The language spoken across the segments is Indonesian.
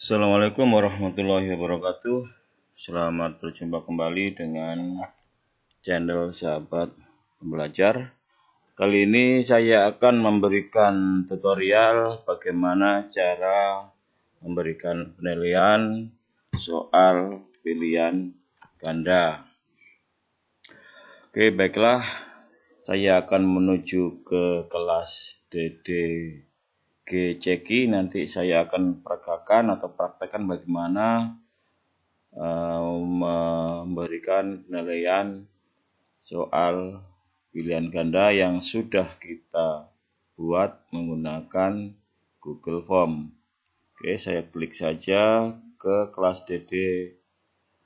Assalamualaikum warahmatullahi wabarakatuh Selamat berjumpa kembali dengan channel sahabat pembelajar Kali ini saya akan memberikan tutorial bagaimana cara memberikan penilaian soal pilihan ganda Oke baiklah saya akan menuju ke kelas DD GCK nanti saya akan peragakan atau praktekkan bagaimana eh, memberikan penilaian soal pilihan ganda yang sudah kita buat menggunakan Google Form. Oke, saya klik saja ke kelas DD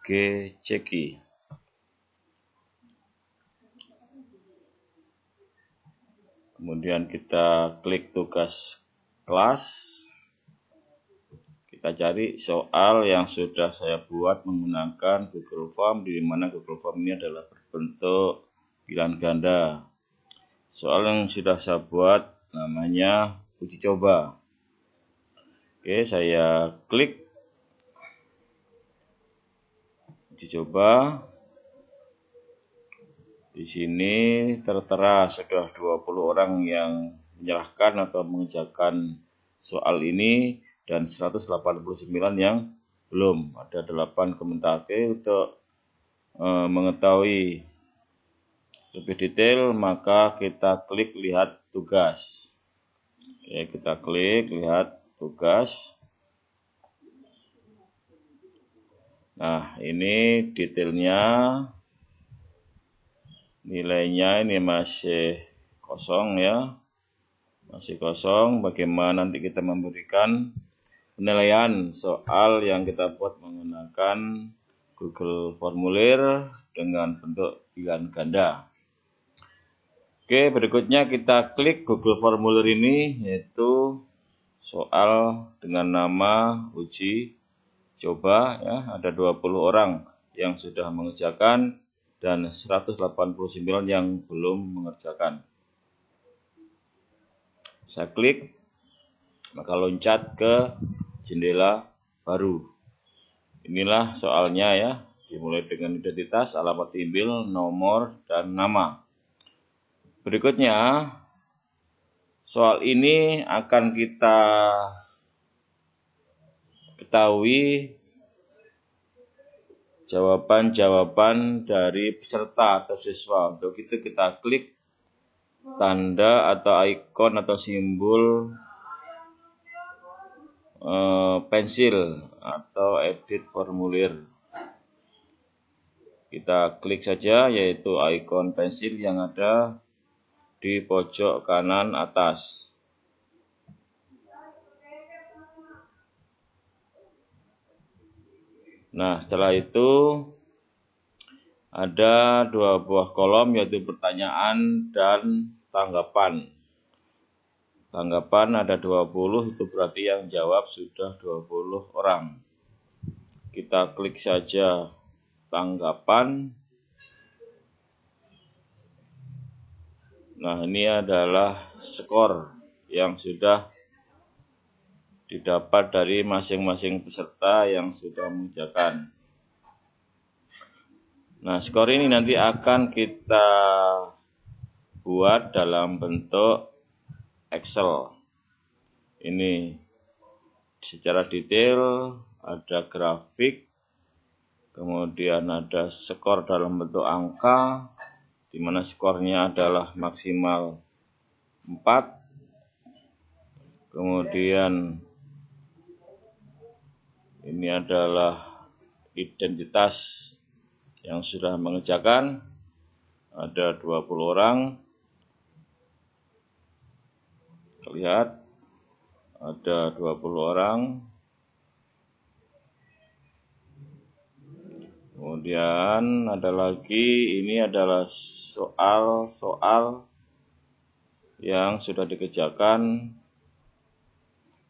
GCK. Kemudian kita klik tugas kelas kita cari soal yang sudah saya buat menggunakan Google Form di mana Google Form ini adalah berbentuk pilihan ganda. Soal yang sudah saya buat namanya uji coba. Oke, saya klik uji coba. Di sini tertera sudah 20 orang yang menyerahkan atau mengerjakan soal ini dan 189 yang belum. Ada 8 ke untuk e, mengetahui lebih detail maka kita klik lihat tugas. Ya, kita klik lihat tugas. Nah, ini detailnya nilainya ini masih kosong ya masih kosong bagaimana nanti kita memberikan penilaian soal yang kita buat menggunakan Google formulir dengan bentuk pilihan ganda. Oke, berikutnya kita klik Google formulir ini yaitu soal dengan nama uji coba ya, ada 20 orang yang sudah mengerjakan dan 189 yang belum mengerjakan. Saya klik, maka loncat ke jendela baru. Inilah soalnya ya, dimulai dengan identitas, alamat email, nomor, dan nama. Berikutnya, soal ini akan kita ketahui jawaban-jawaban dari peserta atau siswa. Untuk itu kita klik tanda atau ikon atau simbol uh, pensil atau edit formulir kita klik saja yaitu ikon pensil yang ada di pojok kanan atas nah setelah itu ada dua buah kolom yaitu pertanyaan dan tanggapan. Tanggapan ada 20 itu berarti yang jawab sudah 20 orang. Kita klik saja tanggapan. Nah, ini adalah skor yang sudah didapat dari masing-masing peserta yang sudah mengerjakan. Nah, skor ini nanti akan kita buat dalam bentuk Excel. Ini secara detail ada grafik, kemudian ada skor dalam bentuk angka, di mana skornya adalah maksimal 4. Kemudian ini adalah identitas yang sudah mengerjakan ada 20 orang terlihat ada 20 orang kemudian ada lagi ini adalah soal-soal yang sudah dikerjakan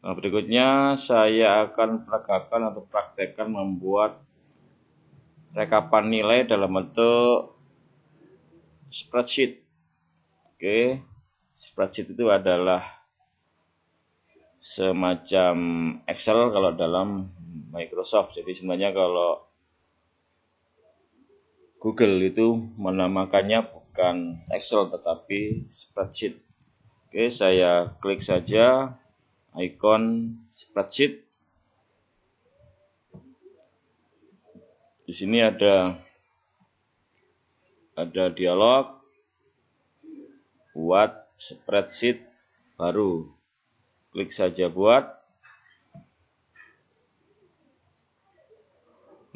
nah, berikutnya saya akan peragakan atau praktekkan membuat rekapan nilai dalam bentuk spreadsheet. Oke, spreadsheet itu adalah semacam Excel kalau dalam Microsoft. Jadi sebenarnya kalau Google itu menamakannya bukan Excel tetapi spreadsheet. Oke, saya klik saja ikon spreadsheet Di sini ada ada dialog buat spreadsheet baru. Klik saja buat.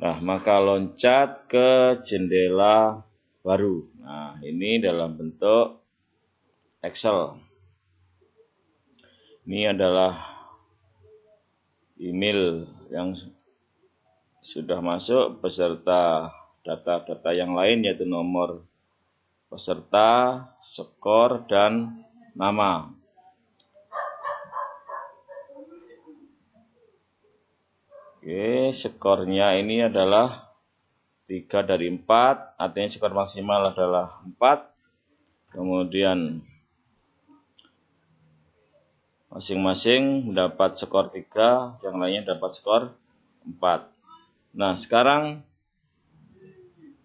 Nah, maka loncat ke jendela baru. Nah, ini dalam bentuk Excel. Ini adalah email yang sudah masuk beserta data-data yang lain yaitu nomor peserta, skor, dan nama. Oke, skornya ini adalah 3 dari 4, artinya skor maksimal adalah 4. Kemudian masing-masing mendapat skor 3, yang lainnya dapat skor 4. Nah, sekarang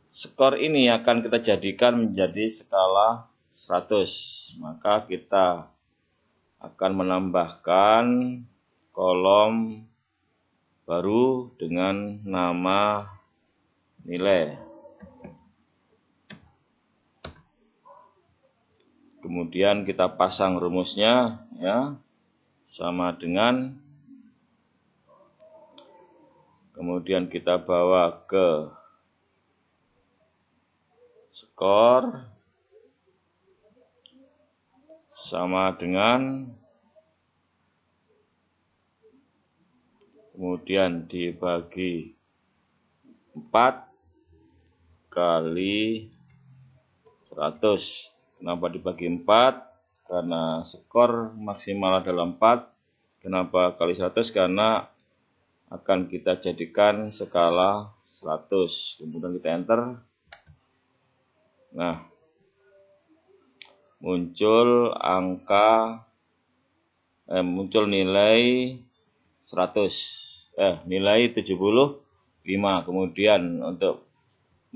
skor ini akan kita jadikan menjadi skala 100. Maka kita akan menambahkan kolom baru dengan nama nilai. Kemudian kita pasang rumusnya ya sama dengan Kemudian kita bawa ke skor sama dengan kemudian dibagi 4 kali 100 kenapa dibagi 4 karena skor maksimal adalah 4 kenapa kali 100 karena akan kita jadikan skala 100 kemudian kita enter nah muncul angka eh, muncul nilai 100 eh nilai 75 kemudian untuk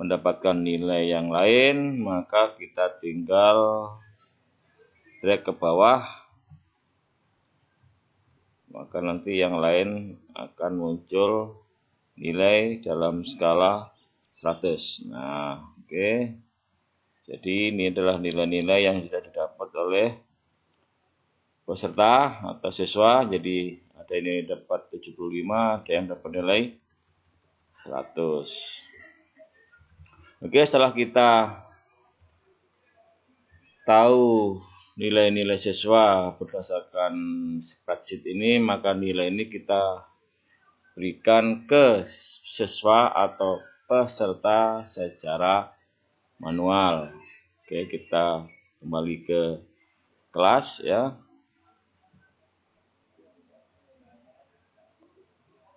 mendapatkan nilai yang lain maka kita tinggal drag ke bawah maka nanti yang lain akan muncul nilai dalam skala 100. Nah, oke. Okay. Jadi ini adalah nilai-nilai yang sudah didapat oleh peserta atau siswa. Jadi ada ini dapat 75, ada yang dapat nilai 100. Oke, setelah kita tahu nilai-nilai siswa berdasarkan spreadsheet ini, maka nilai ini kita berikan ke siswa atau peserta secara manual. Oke, kita kembali ke kelas ya.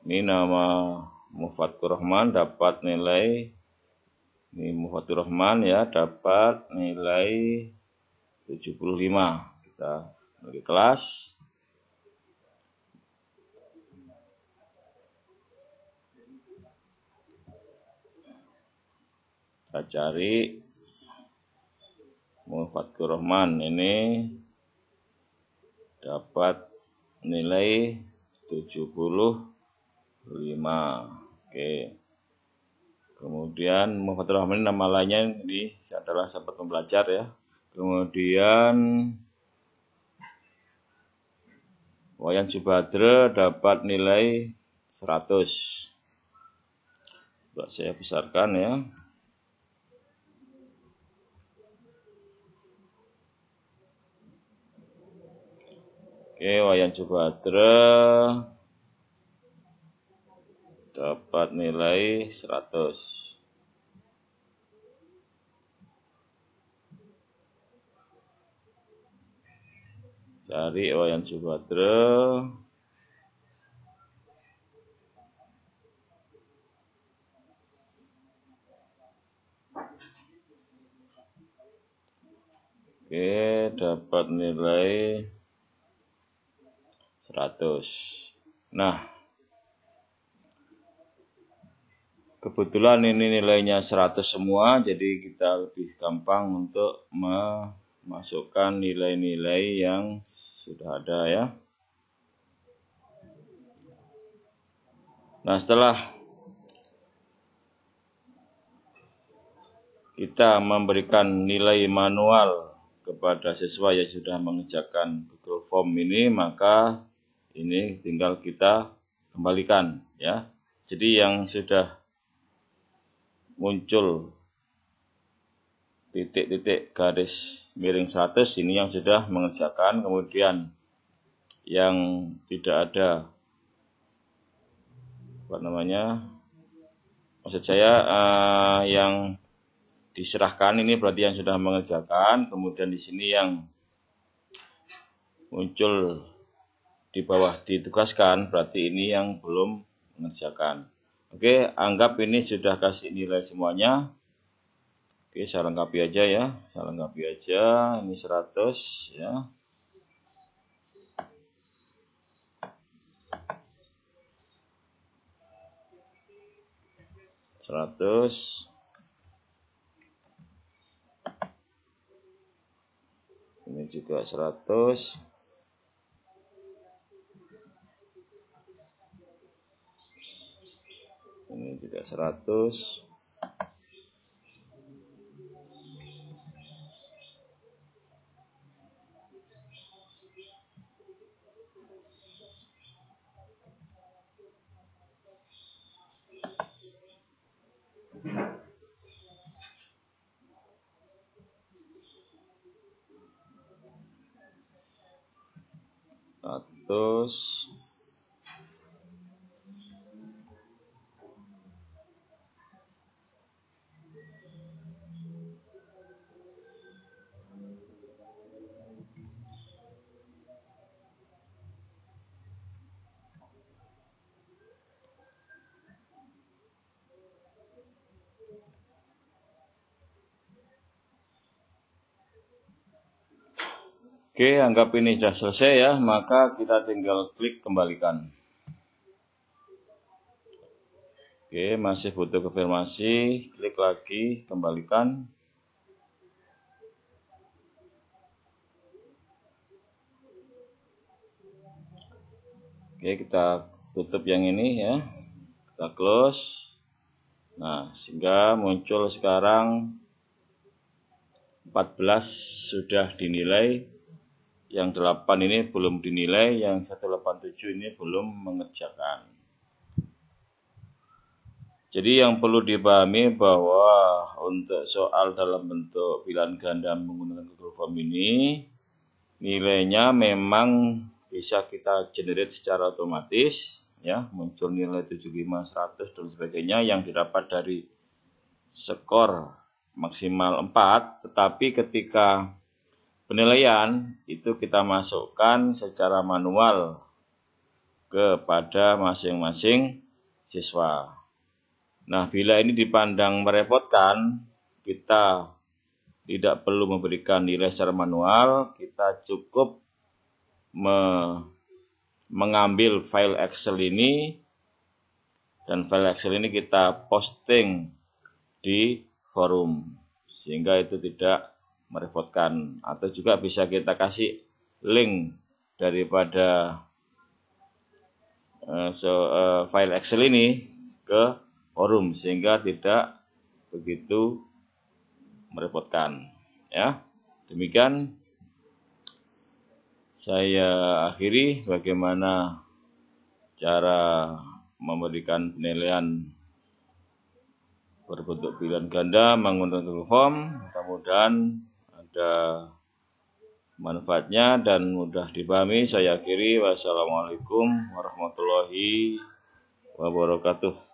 Ini nama Mufatkur Rahman dapat nilai ini Mufatkur Rahman ya dapat nilai 75 kita bagi kelas kita cari Mufatkur Rahman ini dapat nilai 75 oke kemudian Mufatkur Rahman ini nama lainnya ini adalah sahabat pembelajar ya Kemudian Wayan Subhadra dapat nilai 100. Coba saya besarkan ya. Oke, Wayan Subhadra dapat nilai 100. Cari wayang Subhadra. Oke, dapat nilai 100. Nah, kebetulan ini nilainya 100 semua, jadi kita lebih gampang untuk me masukkan nilai-nilai yang sudah ada ya. Nah, setelah kita memberikan nilai manual kepada siswa yang sudah mengerjakan Google Form ini, maka ini tinggal kita kembalikan ya. Jadi yang sudah muncul titik-titik garis miring 100 ini yang sudah mengerjakan kemudian yang tidak ada apa namanya maksud saya uh, yang diserahkan ini berarti yang sudah mengerjakan kemudian di sini yang muncul di bawah ditugaskan berarti ini yang belum mengerjakan oke anggap ini sudah kasih nilai semuanya Oke, saya lengkapi aja ya. Saya lengkapi aja. Ini 100 ya. Seratus. Ini juga seratus. Ini juga seratus. 100 Oke, anggap ini sudah selesai ya, maka kita tinggal klik kembalikan. Oke, masih butuh konfirmasi, klik lagi, kembalikan. Oke, kita tutup yang ini ya. Kita close. Nah, sehingga muncul sekarang 14 sudah dinilai yang 8 ini belum dinilai, yang 187 ini belum mengerjakan. Jadi yang perlu dipahami bahwa untuk soal dalam bentuk pilihan ganda menggunakan Google Form ini, nilainya memang bisa kita generate secara otomatis, ya muncul nilai 75, 100 dan sebagainya yang didapat dari skor maksimal 4, tetapi ketika Penilaian itu kita masukkan secara manual kepada masing-masing siswa. Nah, bila ini dipandang merepotkan, kita tidak perlu memberikan nilai secara manual, kita cukup me mengambil file Excel ini dan file Excel ini kita posting di forum sehingga itu tidak merepotkan atau juga bisa kita kasih link daripada uh, so, uh, file Excel ini ke forum sehingga tidak begitu merepotkan ya demikian saya akhiri bagaimana cara memberikan penilaian berbentuk pilihan ganda menggunakan form mudah-mudahan ada manfaatnya dan mudah dipahami. Saya akhiri. Wassalamualaikum warahmatullahi wabarakatuh.